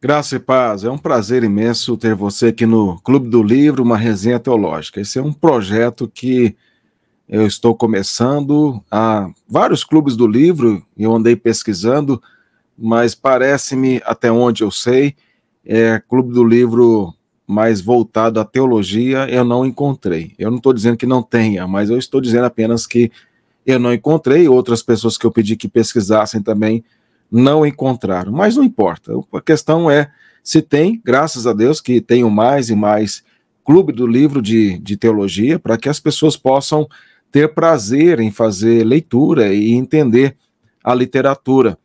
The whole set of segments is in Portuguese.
Graça e paz, é um prazer imenso ter você aqui no Clube do Livro, uma resenha teológica. Esse é um projeto que eu estou começando há vários clubes do livro, eu andei pesquisando, mas parece-me, até onde eu sei, é Clube do Livro mais voltado à teologia, eu não encontrei. Eu não estou dizendo que não tenha, mas eu estou dizendo apenas que eu não encontrei. Outras pessoas que eu pedi que pesquisassem também não encontraram. Mas não importa. A questão é se tem, graças a Deus, que tenham mais e mais clube do livro de, de teologia para que as pessoas possam ter prazer em fazer leitura e entender a literatura.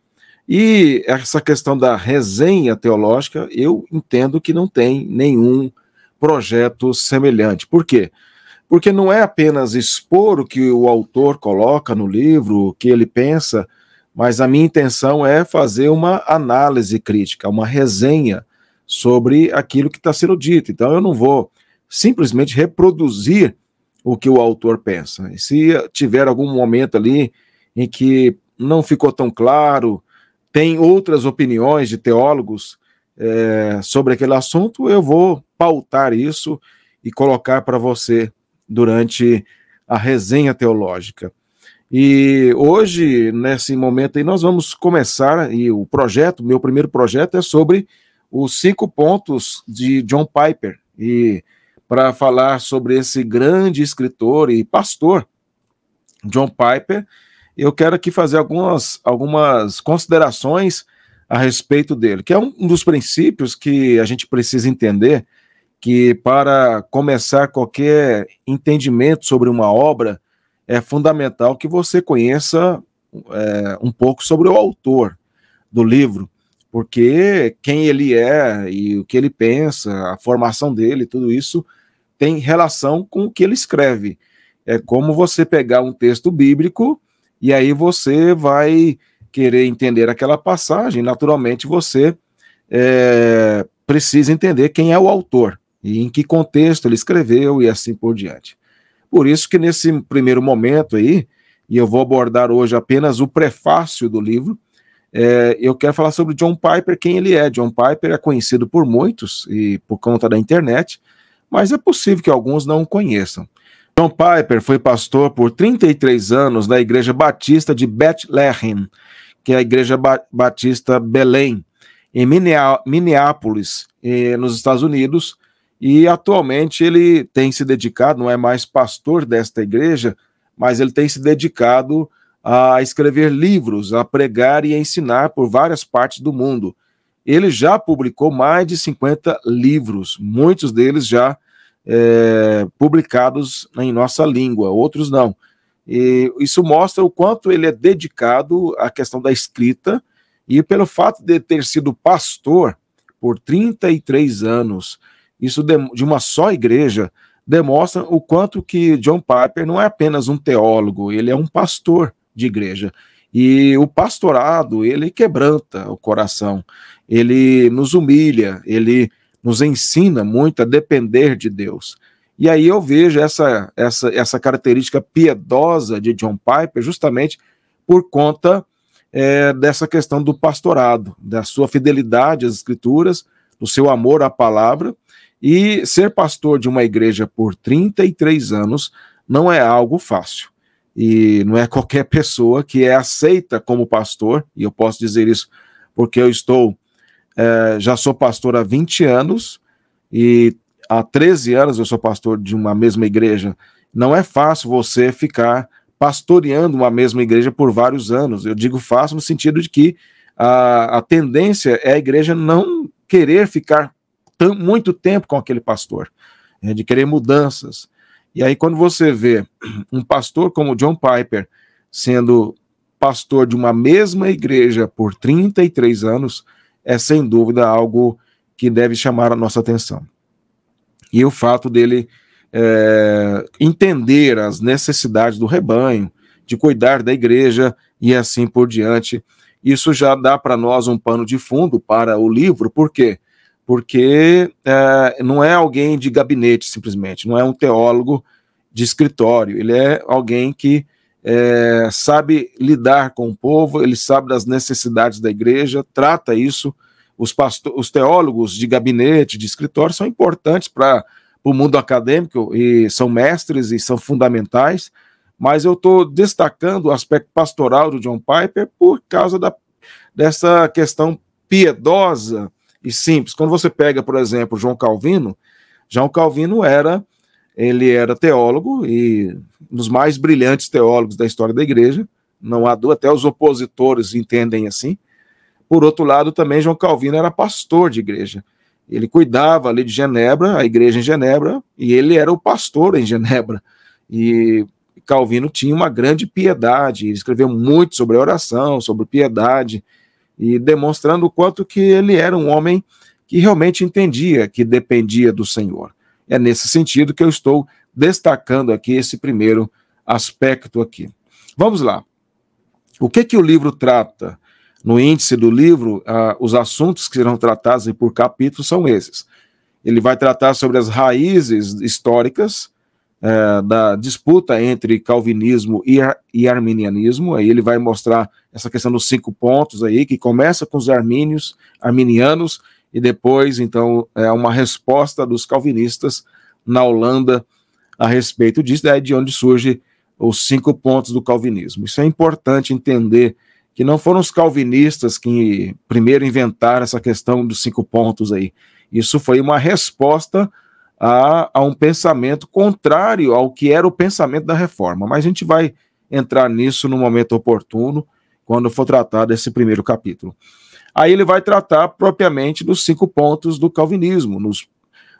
E essa questão da resenha teológica, eu entendo que não tem nenhum projeto semelhante. Por quê? Porque não é apenas expor o que o autor coloca no livro, o que ele pensa, mas a minha intenção é fazer uma análise crítica, uma resenha sobre aquilo que está sendo dito. Então eu não vou simplesmente reproduzir o que o autor pensa. E se tiver algum momento ali em que não ficou tão claro, tem outras opiniões de teólogos é, sobre aquele assunto, eu vou pautar isso e colocar para você durante a resenha teológica. E hoje, nesse momento aí, nós vamos começar, e o projeto, meu primeiro projeto é sobre os cinco pontos de John Piper. E para falar sobre esse grande escritor e pastor, John Piper, eu quero aqui fazer algumas, algumas considerações a respeito dele, que é um dos princípios que a gente precisa entender, que para começar qualquer entendimento sobre uma obra, é fundamental que você conheça é, um pouco sobre o autor do livro, porque quem ele é e o que ele pensa, a formação dele, tudo isso tem relação com o que ele escreve. É como você pegar um texto bíblico e aí você vai querer entender aquela passagem, naturalmente você é, precisa entender quem é o autor e em que contexto ele escreveu e assim por diante. Por isso que nesse primeiro momento aí, e eu vou abordar hoje apenas o prefácio do livro, é, eu quero falar sobre John Piper, quem ele é. John Piper é conhecido por muitos e por conta da internet, mas é possível que alguns não o conheçam. John Piper foi pastor por 33 anos da Igreja Batista de Bethlehem, que é a Igreja ba Batista Belém, em Minneapolis, eh, nos Estados Unidos, e atualmente ele tem se dedicado, não é mais pastor desta igreja, mas ele tem se dedicado a escrever livros, a pregar e a ensinar por várias partes do mundo. Ele já publicou mais de 50 livros, muitos deles já é, publicados em nossa língua, outros não. E isso mostra o quanto ele é dedicado à questão da escrita e pelo fato de ter sido pastor por 33 anos isso de uma só igreja demonstra o quanto que John Piper não é apenas um teólogo, ele é um pastor de igreja. E o pastorado, ele quebranta o coração, ele nos humilha, ele nos ensina muito a depender de Deus. E aí eu vejo essa, essa, essa característica piedosa de John Piper justamente por conta é, dessa questão do pastorado, da sua fidelidade às escrituras, do seu amor à palavra e ser pastor de uma igreja por 33 anos não é algo fácil. E não é qualquer pessoa que é aceita como pastor, e eu posso dizer isso porque eu estou, é, já sou pastor há 20 anos, e há 13 anos eu sou pastor de uma mesma igreja. Não é fácil você ficar pastoreando uma mesma igreja por vários anos. Eu digo fácil no sentido de que a, a tendência é a igreja não querer ficar muito tempo com aquele pastor, né, de querer mudanças. E aí, quando você vê um pastor como John Piper sendo pastor de uma mesma igreja por 33 anos, é sem dúvida algo que deve chamar a nossa atenção. E o fato dele é, entender as necessidades do rebanho, de cuidar da igreja e assim por diante. Isso já dá para nós um pano de fundo para o livro, por quê? porque é, não é alguém de gabinete simplesmente, não é um teólogo de escritório, ele é alguém que é, sabe lidar com o povo, ele sabe das necessidades da igreja, trata isso. Os, pasto- os teólogos de gabinete, de escritório, são importantes para o mundo acadêmico e são mestres e são fundamentais, mas eu estou destacando o aspecto pastoral do John Piper por causa da, dessa questão piedosa e simples. Quando você pega, por exemplo, João Calvino, João Calvino era ele era teólogo e um dos mais brilhantes teólogos da história da igreja, não há dúvida, até os opositores entendem assim. Por outro lado, também João Calvino era pastor de igreja. Ele cuidava ali de Genebra, a igreja em Genebra, e ele era o pastor em Genebra. E Calvino tinha uma grande piedade, ele escreveu muito sobre oração, sobre piedade, e demonstrando o quanto que ele era um homem que realmente entendia que dependia do Senhor. É nesse sentido que eu estou destacando aqui esse primeiro aspecto aqui. Vamos lá. O que que o livro trata? No índice do livro, ah, os assuntos que serão tratados por capítulo são esses. Ele vai tratar sobre as raízes históricas, é, da disputa entre calvinismo e, ar, e arminianismo. Aí ele vai mostrar essa questão dos cinco pontos aí, que começa com os armínios, arminianos, e depois, então, é uma resposta dos calvinistas na Holanda a respeito disso, daí de onde surge os cinco pontos do calvinismo. Isso é importante entender que não foram os calvinistas que primeiro inventaram essa questão dos cinco pontos aí. Isso foi uma resposta a, a um pensamento contrário ao que era o pensamento da reforma. Mas a gente vai entrar nisso no momento oportuno, quando for tratado esse primeiro capítulo. Aí ele vai tratar propriamente dos cinco pontos do calvinismo, nos,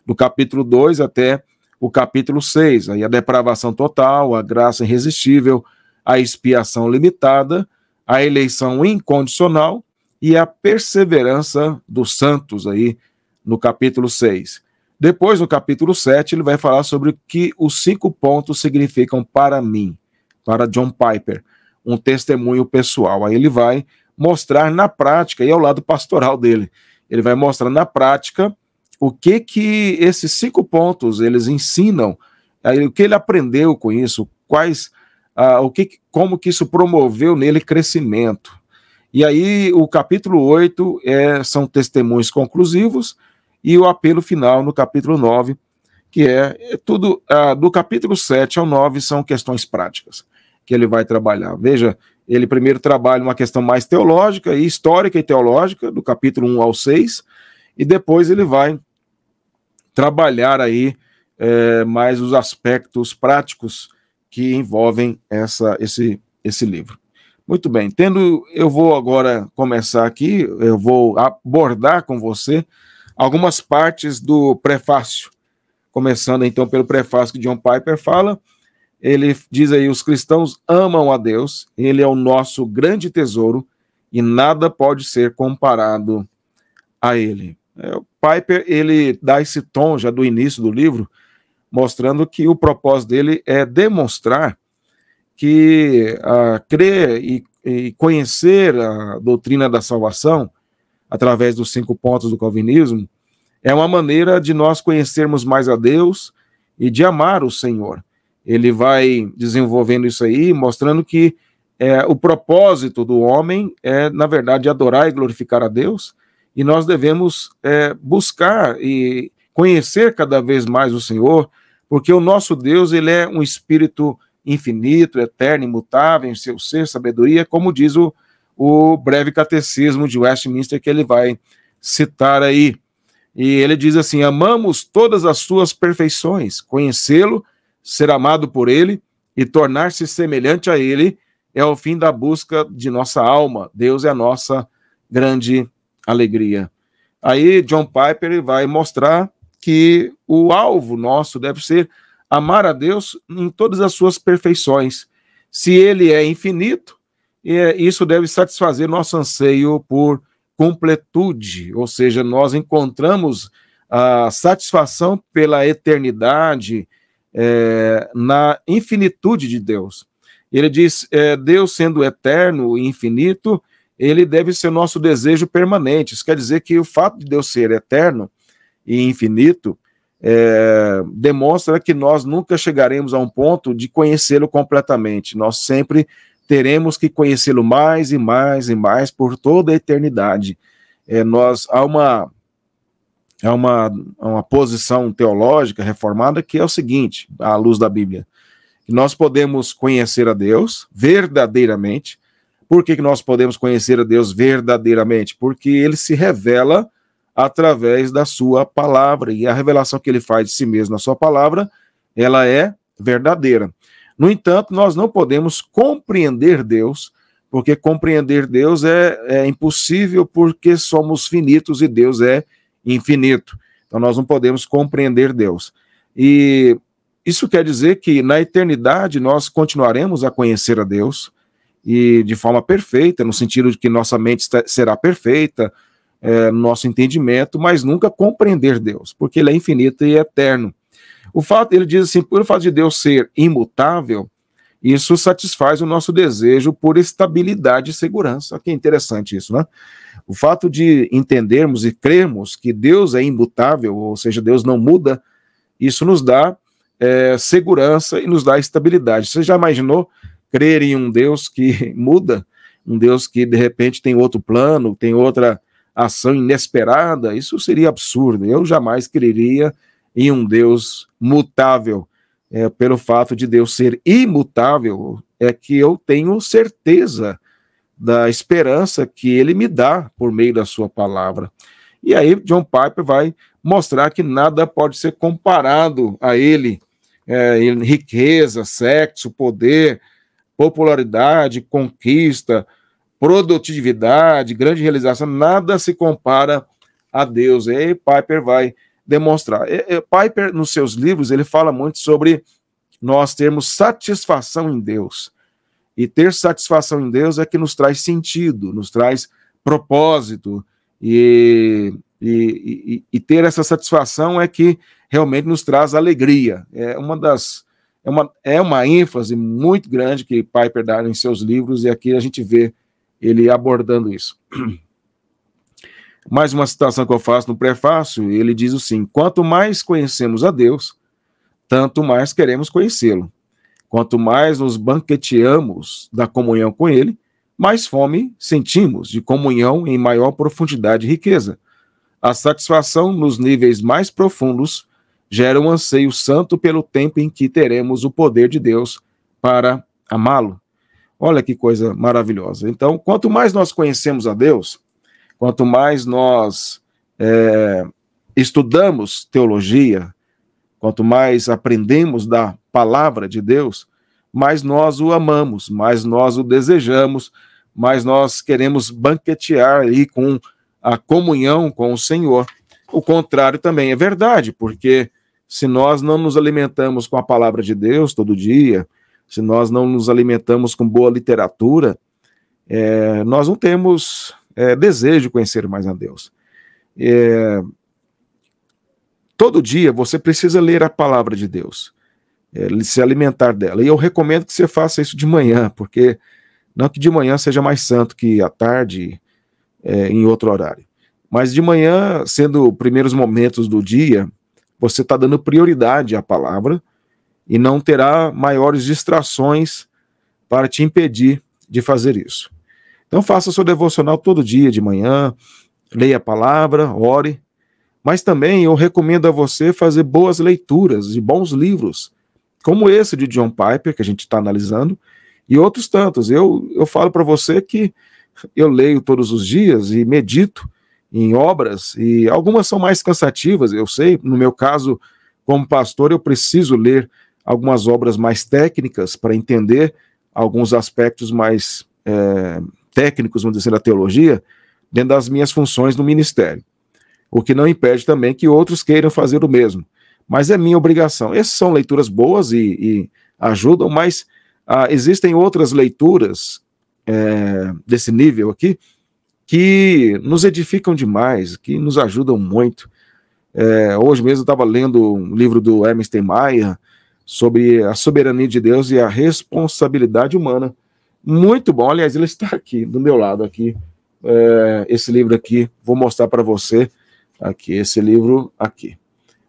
do capítulo 2 até o capítulo 6, aí a depravação total, a graça irresistível, a expiação limitada, a eleição incondicional e a perseverança dos santos aí no capítulo 6. Depois, no capítulo 7, ele vai falar sobre o que os cinco pontos significam para mim, para John Piper, um testemunho pessoal. Aí ele vai mostrar na prática, e é o lado pastoral dele, ele vai mostrar na prática o que que esses cinco pontos eles ensinam, aí, o que ele aprendeu com isso, quais, ah, o que, como que isso promoveu nele crescimento. E aí o capítulo 8 é, são testemunhos conclusivos, e o apelo final no capítulo 9, que é, é tudo, ah, do capítulo 7 ao 9 são questões práticas que ele vai trabalhar. Veja, ele primeiro trabalha uma questão mais teológica e histórica e teológica, do capítulo 1 ao 6, e depois ele vai trabalhar aí é, mais os aspectos práticos que envolvem essa, esse, esse livro. Muito bem, tendo, eu vou agora começar aqui, eu vou abordar com você algumas partes do prefácio. Começando então pelo prefácio que John Piper fala, ele diz aí: os cristãos amam a Deus, ele é o nosso grande tesouro e nada pode ser comparado a ele. É, o Piper ele dá esse tom já do início do livro, mostrando que o propósito dele é demonstrar que uh, crer e, e conhecer a doutrina da salvação através dos cinco pontos do calvinismo, é uma maneira de nós conhecermos mais a Deus e de amar o Senhor. Ele vai desenvolvendo isso aí, mostrando que é, o propósito do homem é, na verdade, adorar e glorificar a Deus, e nós devemos é, buscar e conhecer cada vez mais o Senhor, porque o nosso Deus ele é um espírito infinito, eterno, imutável em seu ser, sabedoria, como diz o o breve catecismo de Westminster que ele vai citar aí. E ele diz assim: Amamos todas as suas perfeições, conhecê-lo, ser amado por ele e tornar-se semelhante a ele é o fim da busca de nossa alma. Deus é a nossa grande alegria. Aí John Piper ele vai mostrar que o alvo nosso deve ser amar a Deus em todas as suas perfeições. Se ele é infinito, e isso deve satisfazer nosso anseio por completude, ou seja, nós encontramos a satisfação pela eternidade é, na infinitude de Deus. Ele diz: é, Deus sendo eterno e infinito, ele deve ser nosso desejo permanente. Isso quer dizer que o fato de Deus ser eterno e infinito é, demonstra que nós nunca chegaremos a um ponto de conhecê-lo completamente. Nós sempre teremos que conhecê-lo mais e mais e mais por toda a eternidade. É, nós há uma há uma, uma posição teológica reformada que é o seguinte, à luz da Bíblia, nós podemos conhecer a Deus verdadeiramente. Por que, que nós podemos conhecer a Deus verdadeiramente? Porque ele se revela através da sua palavra, e a revelação que ele faz de si mesmo na sua palavra, ela é verdadeira. No entanto, nós não podemos compreender Deus, porque compreender Deus é, é impossível porque somos finitos e Deus é infinito. Então nós não podemos compreender Deus. E isso quer dizer que na eternidade nós continuaremos a conhecer a Deus e de forma perfeita, no sentido de que nossa mente será perfeita, é, nosso entendimento, mas nunca compreender Deus, porque Ele é infinito e eterno. O fato, ele diz assim, por fato de Deus ser imutável, isso satisfaz o nosso desejo por estabilidade e segurança. Que interessante isso, né? O fato de entendermos e crermos que Deus é imutável, ou seja, Deus não muda, isso nos dá é, segurança e nos dá estabilidade. Você já imaginou crer em um Deus que muda? Um Deus que, de repente, tem outro plano, tem outra ação inesperada? Isso seria absurdo. Eu jamais creria em um Deus mutável. É, pelo fato de Deus ser imutável, é que eu tenho certeza da esperança que ele me dá por meio da sua palavra. E aí, John Piper vai mostrar que nada pode ser comparado a ele é, riqueza, sexo, poder, popularidade, conquista, produtividade, grande realização, nada se compara a Deus. E aí Piper vai demonstrar. Piper, nos seus livros, ele fala muito sobre nós termos satisfação em Deus. E ter satisfação em Deus é que nos traz sentido, nos traz propósito. E, e, e ter essa satisfação é que realmente nos traz alegria. É uma das. É uma, é uma ênfase muito grande que Piper dá em seus livros, e aqui a gente vê ele abordando isso. Mais uma citação que eu faço no prefácio, ele diz assim: quanto mais conhecemos a Deus, tanto mais queremos conhecê-lo. Quanto mais nos banqueteamos da comunhão com ele, mais fome sentimos de comunhão em maior profundidade e riqueza. A satisfação nos níveis mais profundos gera um anseio santo pelo tempo em que teremos o poder de Deus para amá-lo. Olha que coisa maravilhosa. Então, quanto mais nós conhecemos a Deus, quanto mais nós é, estudamos teologia, quanto mais aprendemos da palavra de Deus, mais nós o amamos, mais nós o desejamos, mais nós queremos banquetear aí com a comunhão com o Senhor. O contrário também é verdade, porque se nós não nos alimentamos com a palavra de Deus todo dia, se nós não nos alimentamos com boa literatura, é, nós não temos é, desejo conhecer mais a Deus. É, todo dia você precisa ler a palavra de Deus, é, se alimentar dela. E eu recomendo que você faça isso de manhã, porque não que de manhã seja mais santo que à tarde, é, em outro horário. Mas de manhã, sendo primeiros momentos do dia, você está dando prioridade à palavra e não terá maiores distrações para te impedir de fazer isso. Então faça seu devocional todo dia de manhã, leia a palavra, ore. Mas também eu recomendo a você fazer boas leituras e bons livros, como esse de John Piper, que a gente está analisando, e outros tantos. Eu, eu falo para você que eu leio todos os dias e medito em obras, e algumas são mais cansativas, eu sei. No meu caso, como pastor, eu preciso ler algumas obras mais técnicas para entender alguns aspectos mais. É, técnicos, vamos dizer, assim, da teologia, dentro das minhas funções no ministério. O que não impede também que outros queiram fazer o mesmo. Mas é minha obrigação. Essas são leituras boas e, e ajudam, mas ah, existem outras leituras é, desse nível aqui que nos edificam demais, que nos ajudam muito. É, hoje mesmo eu estava lendo um livro do Hermes Maia sobre a soberania de Deus e a responsabilidade humana. Muito bom. Aliás, ele está aqui do meu lado aqui. É, esse livro aqui, vou mostrar para você aqui, esse livro aqui,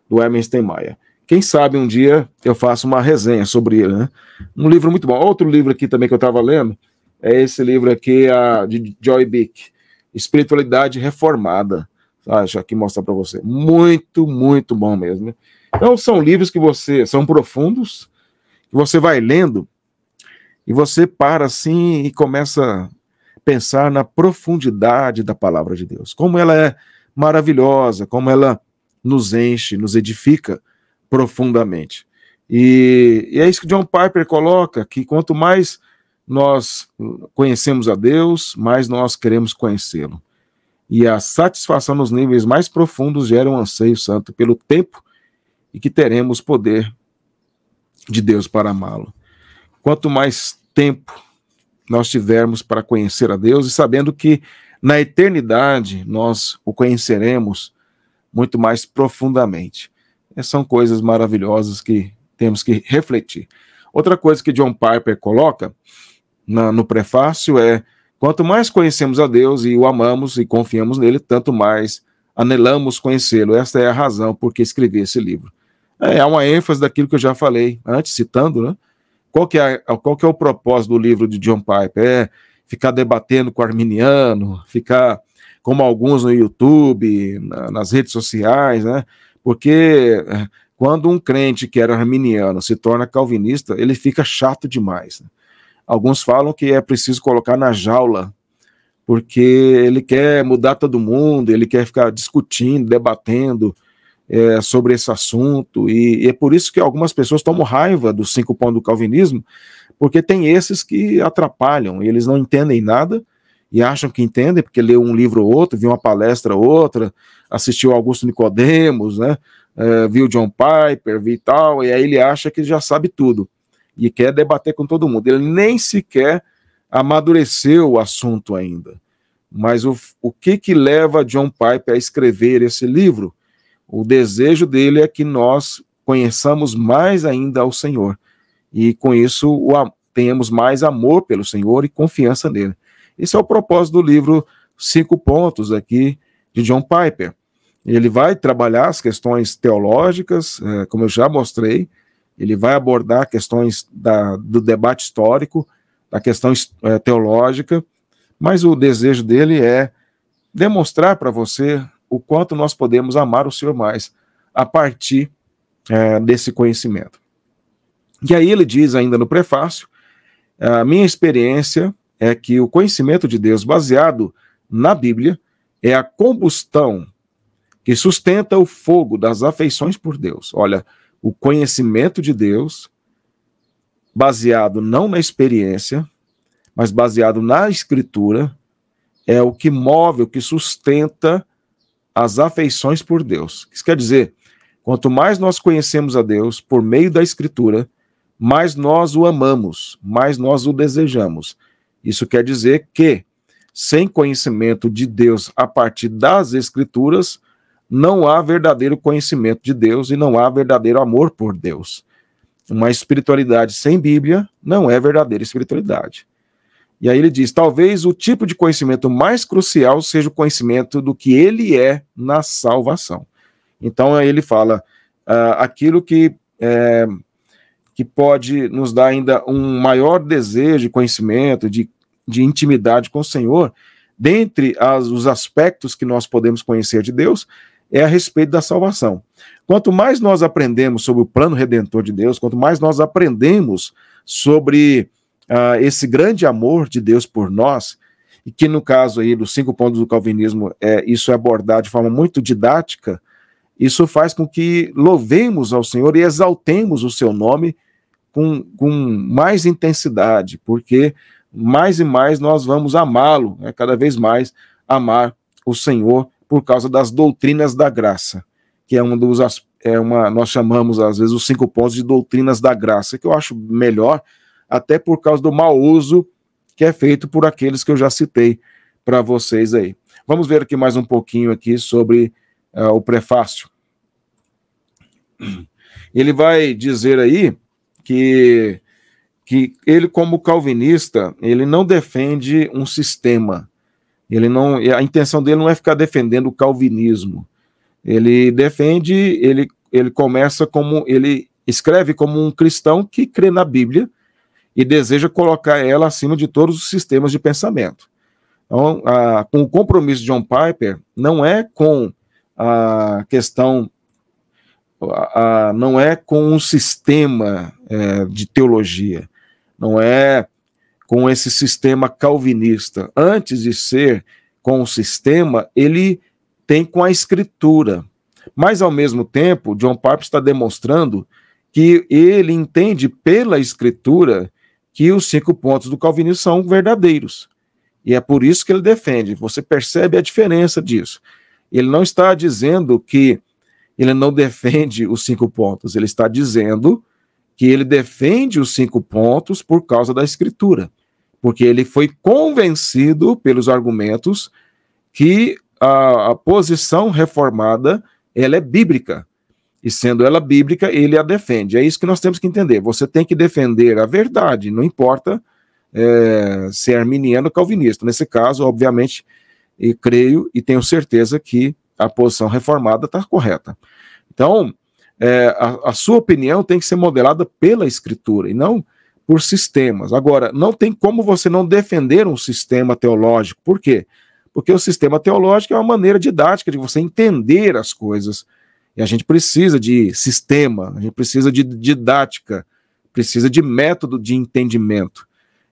do Hermes Maia. Quem sabe um dia eu faço uma resenha sobre ele, né? Um livro muito bom. Outro livro aqui também que eu estava lendo é esse livro aqui a, de Joy Bick, Espiritualidade Reformada. Ah, deixa eu aqui mostrar para você. Muito, muito bom mesmo. Né? Então, são livros que você. são profundos, que você vai lendo e você para assim e começa a pensar na profundidade da palavra de Deus, como ela é maravilhosa, como ela nos enche, nos edifica profundamente. E, e é isso que John Piper coloca: que quanto mais nós conhecemos a Deus, mais nós queremos conhecê-lo. E a satisfação nos níveis mais profundos gera um anseio santo pelo tempo e que teremos poder de Deus para amá-lo quanto mais tempo nós tivermos para conhecer a Deus e sabendo que na eternidade nós o conheceremos muito mais profundamente. É, são coisas maravilhosas que temos que refletir. Outra coisa que John Piper coloca na, no prefácio é: quanto mais conhecemos a Deus e o amamos e confiamos nele, tanto mais anelamos conhecê-lo. Esta é a razão por que escrevi esse livro. É uma ênfase daquilo que eu já falei antes, citando, né? Qual que, é, qual que é o propósito do livro de John Piper? É ficar debatendo com o arminiano, ficar como alguns no YouTube, na, nas redes sociais, né? Porque é, quando um crente que era arminiano se torna calvinista, ele fica chato demais. Né? Alguns falam que é preciso colocar na jaula, porque ele quer mudar todo mundo, ele quer ficar discutindo, debatendo, é, sobre esse assunto, e, e, é por isso que algumas pessoas tomam raiva dos cinco pontos do calvinismo, porque tem esses que atrapalham, eles não entendem nada e acham que entendem, porque leu um livro ou outro, viu uma palestra ou outra, assistiu Augusto Nicodemos, né, é, viu John Piper, viu tal, e aí ele acha que já sabe tudo e quer debater com todo mundo. Ele nem sequer amadureceu o assunto ainda. Mas o, o que que leva John Piper a escrever esse livro? O desejo dele é que nós conheçamos mais ainda o Senhor e com isso o, tenhamos mais amor pelo Senhor e confiança nele. Esse é o propósito do livro Cinco Pontos aqui de John Piper. Ele vai trabalhar as questões teológicas, é, como eu já mostrei, ele vai abordar questões da, do debate histórico, da questão é, teológica, mas o desejo dele é demonstrar para você o quanto nós podemos amar o Senhor mais a partir é, desse conhecimento. E aí ele diz ainda no prefácio: a minha experiência é que o conhecimento de Deus baseado na Bíblia é a combustão que sustenta o fogo das afeições por Deus. Olha, o conhecimento de Deus baseado não na experiência, mas baseado na escritura, é o que move, o que sustenta as afeições por Deus. Isso quer dizer, quanto mais nós conhecemos a Deus por meio da Escritura, mais nós o amamos, mais nós o desejamos. Isso quer dizer que, sem conhecimento de Deus a partir das Escrituras, não há verdadeiro conhecimento de Deus e não há verdadeiro amor por Deus. Uma espiritualidade sem Bíblia não é verdadeira espiritualidade. E aí ele diz: talvez o tipo de conhecimento mais crucial seja o conhecimento do que ele é na salvação. Então aí ele fala uh, aquilo que é, que pode nos dar ainda um maior desejo de conhecimento, de, de intimidade com o Senhor, dentre as, os aspectos que nós podemos conhecer de Deus, é a respeito da salvação. Quanto mais nós aprendemos sobre o plano redentor de Deus, quanto mais nós aprendemos sobre uh, esse grande amor de Deus por nós, e que no caso aí dos cinco pontos do calvinismo, é, isso é abordado de forma muito didática, isso faz com que louvemos ao Senhor e exaltemos o seu nome com, com mais intensidade, porque mais e mais nós vamos amá-lo, é né, cada vez mais amar o Senhor por causa das doutrinas da graça, que é um dos é uma nós chamamos às vezes os cinco pontos de doutrinas da graça, que eu acho melhor, até por causa do mau uso que é feito por aqueles que eu já citei para vocês aí. Vamos ver aqui mais um pouquinho aqui sobre uh, o prefácio. Ele vai dizer aí que, que ele, como calvinista, ele não defende um sistema. Ele não, a intenção dele não é ficar defendendo o calvinismo. Ele defende, ele, ele começa como, ele escreve como um cristão que crê na Bíblia, e deseja colocar ela acima de todos os sistemas de pensamento. Então, a, com o compromisso de John Piper, não é com a questão, a, a, não é com um sistema é, de teologia, não é com esse sistema calvinista. Antes de ser com o sistema, ele tem com a escritura. Mas, ao mesmo tempo, John Piper está demonstrando que ele entende pela escritura que os cinco pontos do calvinismo são verdadeiros. E é por isso que ele defende. Você percebe a diferença disso. Ele não está dizendo que ele não defende os cinco pontos, ele está dizendo que ele defende os cinco pontos por causa da escritura, porque ele foi convencido pelos argumentos que a, a posição reformada ela é bíblica. E sendo ela bíblica, ele a defende. É isso que nós temos que entender. Você tem que defender a verdade, não importa é, se é arminiano ou calvinista. Nesse caso, obviamente, e creio e tenho certeza que a posição reformada está correta. Então, é, a, a, sua opinião tem que ser modelada pela escritura e não por sistemas. Agora, não tem como você não defender um sistema teológico. Por quê? Porque o sistema teológico é uma maneira didática de você entender as coisas e a gente precisa de sistema, a gente precisa de didática, precisa de método de entendimento.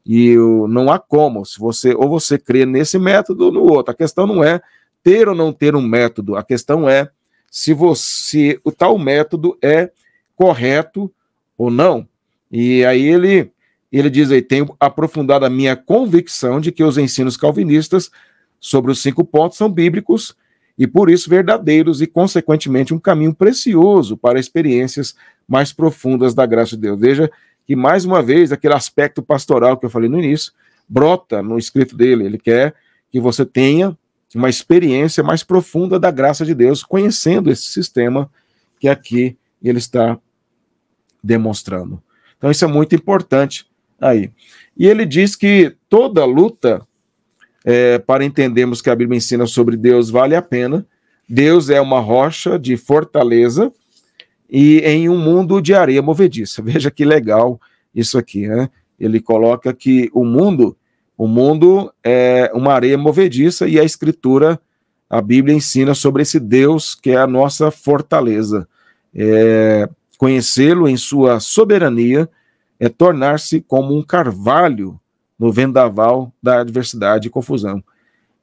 E não há como, se você ou você crê nesse método ou no outro. A questão não é ter ou não ter um método, a questão é se você o tal método é correto ou não. E aí ele ele diz aí, tenho aprofundado a minha convicção de que os ensinos calvinistas sobre os cinco pontos são bíblicos e por isso verdadeiros e, consequentemente, um caminho precioso para experiências mais profundas da graça de Deus. Veja que, mais uma vez, aquele aspecto pastoral que eu falei no início brota no escrito dele. Ele quer que você tenha uma experiência mais profunda da graça de Deus, conhecendo esse sistema que aqui ele está demonstrando. Então, isso é muito importante aí. E ele diz que toda luta é, para entendermos que a Bíblia ensina sobre Deus vale a pena. Deus é uma rocha de fortaleza e em um mundo de areia movediça. Veja que legal isso aqui, né? Ele coloca que o mundo, o mundo é uma areia movediça e a escritura, a Bíblia ensina sobre esse Deus que é a nossa fortaleza. É, Conhecê-lo em sua soberania é tornar-se como um carvalho no vendaval da adversidade e confusão.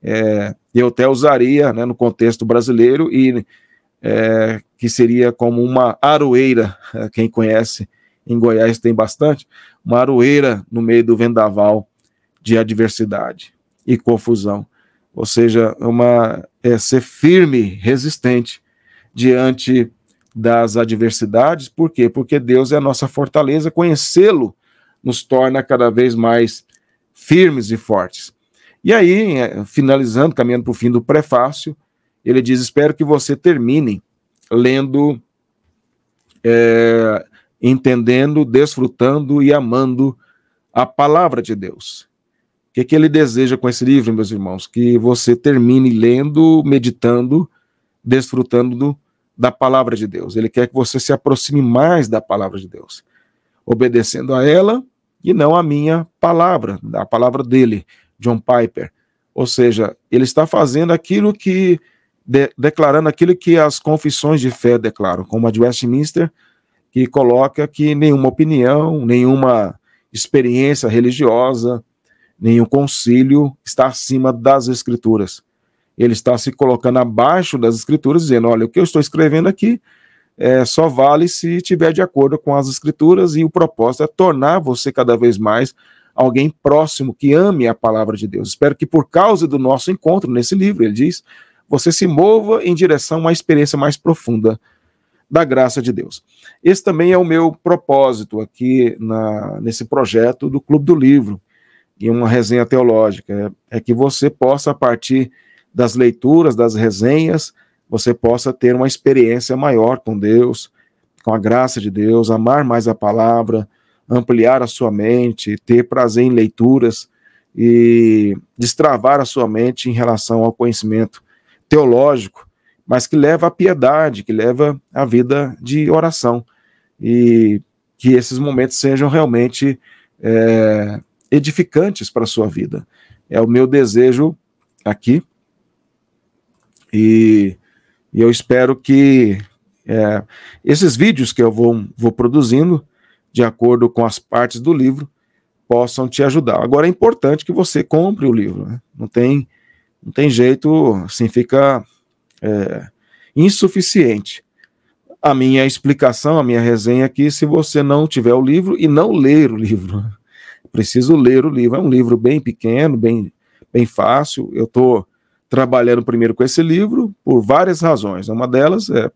É, eu até usaria, né, no contexto brasileiro, e é, que seria como uma aroeira, quem conhece em Goiás tem bastante, uma aroeira no meio do vendaval de adversidade e confusão. Ou seja, uma, é, ser firme, resistente diante das adversidades. Por quê? Porque Deus é a nossa fortaleza, conhecê-lo nos torna cada vez mais firmes e fortes. E aí, é, finalizando, caminhando para o fim do prefácio, ele diz: Espero que você termine lendo, é, entendendo, desfrutando e amando a palavra de Deus. O que, que ele deseja com esse livro, meus irmãos? Que você termine lendo, meditando, desfrutando do, da palavra de Deus. Ele quer que você se aproxime mais da palavra de Deus, obedecendo a ela e não a minha palavra, a palavra dele, John Piper. Ou seja, ele está fazendo aquilo que, de, declarando aquilo que as confissões de fé declaram, como a de Westminster, que coloca que nenhuma opinião, nenhuma experiência religiosa, nenhum concílio está acima das escrituras. Ele está se colocando abaixo das escrituras, dizendo: olha, o que eu estou escrevendo aqui é, só vale se tiver de acordo com as escrituras e o propósito é tornar você cada vez mais alguém próximo que ame a palavra de Deus. Espero que por causa do nosso encontro nesse livro, ele diz, você se mova em direção a uma experiência mais profunda da graça de Deus. Esse também é o meu propósito aqui na, nesse projeto do Clube do Livro e uma resenha teológica, é, é que você possa a partir das leituras, das resenhas, você possa ter uma experiência maior com Deus, com a graça de Deus, amar mais a palavra, ampliar a sua mente, ter prazer em leituras e destravar a sua mente em relação ao conhecimento teológico, mas que leva à piedade, que leva à vida de oração. E que esses momentos sejam realmente é, edificantes para a sua vida. É o meu desejo aqui. E e eu espero que é, esses vídeos que eu vou, vou produzindo, de acordo com as partes do livro, possam te ajudar. Agora é importante que você compre o livro, né? não tem não tem jeito, assim fica é, insuficiente. A minha explicação, a minha resenha aqui, se você não tiver o livro e não ler o livro, preciso ler o livro. É um livro bem pequeno, bem bem fácil. Eu estou trabalhando primeiro com esse livro por várias razões. Uma delas é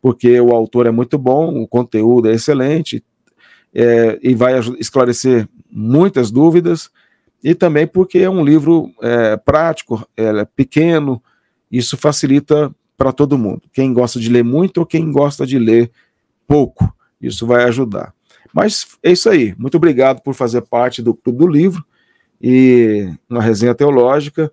porque o autor é muito bom, o conteúdo é excelente é, e vai esclarecer muitas dúvidas, e também porque é um livro é, prático, é, é pequeno, isso facilita para todo mundo. Quem gosta de ler muito ou quem gosta de ler pouco, isso vai ajudar. Mas é isso aí. Muito obrigado por fazer parte do Clube do Livro e uma resenha teológica.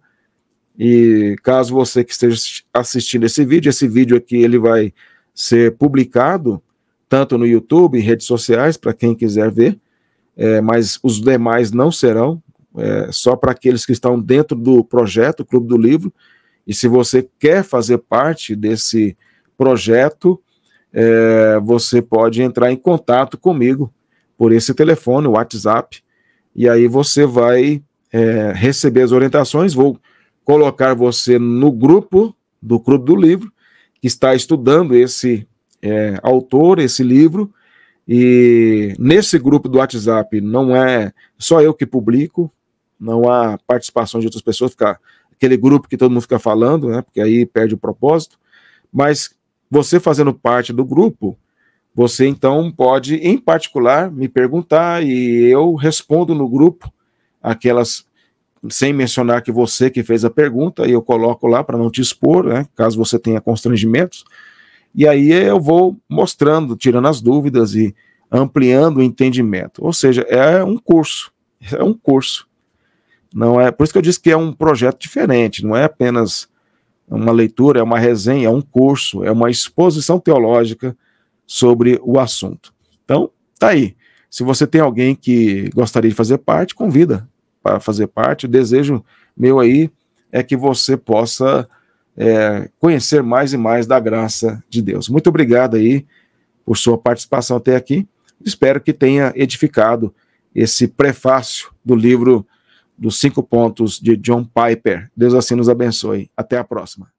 E caso você que esteja assistindo esse vídeo, esse vídeo aqui ele vai ser publicado tanto no YouTube, em redes sociais, para quem quiser ver, é, mas os demais não serão, é, só para aqueles que estão dentro do projeto Clube do Livro. E se você quer fazer parte desse projeto, é, você pode entrar em contato comigo por esse telefone, WhatsApp, e aí você vai é, receber as orientações. Vou colocar você no grupo do Clube do Livro, que está estudando esse é, autor, esse livro. E nesse grupo do WhatsApp não é só eu que publico, não há participação de outras pessoas, fica aquele grupo que todo mundo fica falando, né? Porque aí perde o propósito. Mas você fazendo parte do grupo, você então pode, em particular, me perguntar e eu respondo no grupo aquelas sem mencionar que você que fez a pergunta, e eu coloco lá para não te expor, né, caso você tenha constrangimentos. E aí eu vou mostrando, tirando as dúvidas e ampliando o entendimento. Ou seja, é um curso, é um curso. Não é, por isso que eu disse que é um projeto diferente, não é apenas uma leitura, é uma resenha, é um curso, é uma exposição teológica sobre o assunto. Então, tá aí. Se você tem alguém que gostaria de fazer parte, convida fazer parte. O desejo meu aí é que você possa é, conhecer mais e mais da graça de Deus. Muito obrigado aí por sua participação até aqui. Espero que tenha edificado esse prefácio do livro dos cinco pontos de John Piper. Deus assim nos abençoe. Até a próxima.